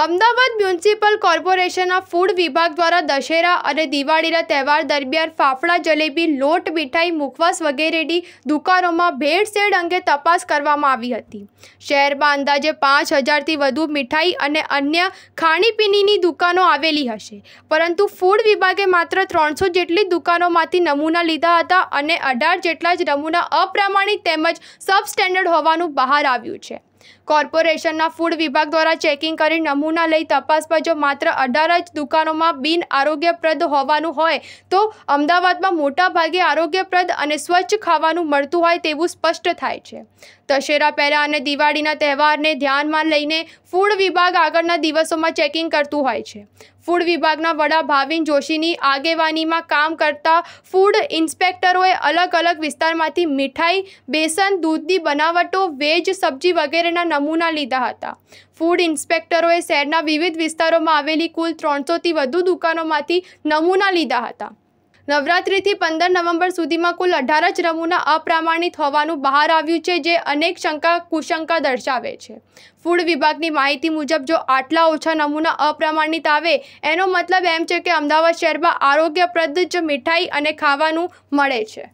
Ahmedabad municipal કોર્પોરેશનના food વિભાગ દ્વારા દશેરા અને દિવાળીના તહેવાર દરમિયાન ફાફડા જલેબી લોટ મીઠાઈ મુખવાસ વગેરેની દુકાનોમાં ભેળસેળ અંગે તપાસ કરવામાં આવી હતી શહેરમાં અંદાજે પાંચ હજારથી વધુ મીઠાઈ અને અન્ય ખાણીપીણીની દુકાનો આવેલી હશે પરંતુ ફૂડ વિભાગે માત્ર ત્રણસો જેટલી દુકાનોમાંથી નમૂના લીધા હતા અને અઢાર જેટલા જ નમૂના અપ્રામાણિક તેમજ સબસ્ટેન્ડર્ડ હોવાનું બહાર આવ્યું છે કોર્પોરેશનના ફૂડ વિભાગ દ્વારા ચેકિંગ કરી નમૂના લઈ તપાસ પર જો માત્ર અઢાર જ દુકાનોમાં બિન આરોગ્યપ્રદ હોવાનું હોય તો અમદાવાદમાં મોટાભાગે આરોગ્યપ્રદ અને સ્વચ્છ ખાવાનું મળતું હોય તેવું સ્પષ્ટ થાય છે દશેરા પહેલાં અને દિવાળીના તહેવારને ધ્યાનમાં લઈને ફૂડ વિભાગ આગળના દિવસોમાં ચેકિંગ કરતું હોય છે ફૂડ વિભાગના વડા ભાવિન જોશીની આગેવાનીમાં કામ કરતા ફૂડ ઇન્સ્પેક્ટરોએ અલગ અલગ વિસ્તારમાંથી મીઠાઈ બેસન દૂધની બનાવટો વેજ સબ્જી વગેરેના નમૂના લીધા હતા ફૂડ ઇન્સ્પેક્ટરોએ શહેરના વિવિધ વિસ્તારોમાં આવેલી કુલ ત્રણસોથી વધુ દુકાનોમાંથી નમૂના લીધા હતા નવરાત્રિથી પંદર નવેમ્બર સુધીમાં કુલ અઢાર જ નમૂના અપ્રામાણિત હોવાનું બહાર આવ્યું છે જે અનેક શંકા કુશંકા દર્શાવે છે ફૂડ વિભાગની માહિતી મુજબ જો આટલા ઓછા નમૂના અપ્રમાણિત આવે એનો મતલબ એમ છે કે અમદાવાદ શહેરમાં આરોગ્યપ્રદ જ મીઠાઈ અને ખાવાનું મળે છે